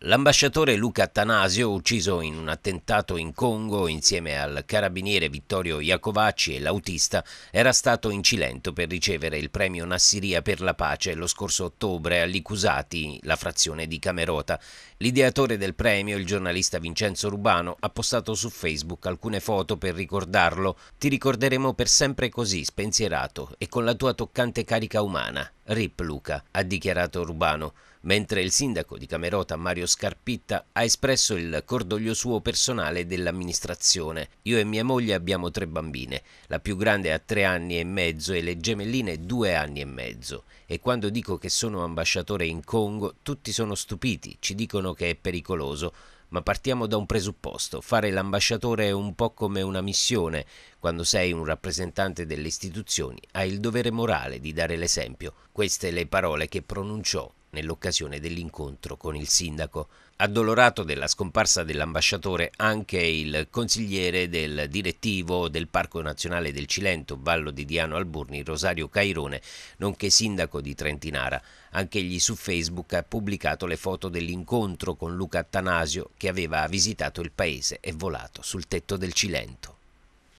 L'ambasciatore Luca Attanasio, ucciso in un attentato in Congo insieme al carabiniere Vittorio Iacovacci e l'autista, era stato in Cilento per ricevere il premio Nassiria per la pace lo scorso ottobre all'Icusati, la frazione di Camerota. L'ideatore del premio, il giornalista Vincenzo Rubano, ha postato su Facebook alcune foto per ricordarlo. Ti ricorderemo per sempre così, spensierato e con la tua toccante carica umana. RIP Luca, ha dichiarato Urbano, mentre il sindaco di Camerota Mario Scarpitta ha espresso il cordoglio suo personale dell'amministrazione. Io e mia moglie abbiamo tre bambine, la più grande ha tre anni e mezzo e le gemelline due anni e mezzo. E quando dico che sono ambasciatore in Congo, tutti sono stupiti, ci dicono che è pericoloso, ma partiamo da un presupposto. Fare l'ambasciatore è un po' come una missione. Quando sei un rappresentante delle istituzioni hai il dovere morale di dare l'esempio. Queste le parole che pronunciò nell'occasione dell'incontro con il sindaco. Addolorato della scomparsa dell'ambasciatore anche il consigliere del direttivo del Parco Nazionale del Cilento, Vallo di Diano Alburni, Rosario Cairone, nonché sindaco di Trentinara. Anch'egli su Facebook ha pubblicato le foto dell'incontro con Luca Attanasio che aveva visitato il paese e volato sul tetto del Cilento.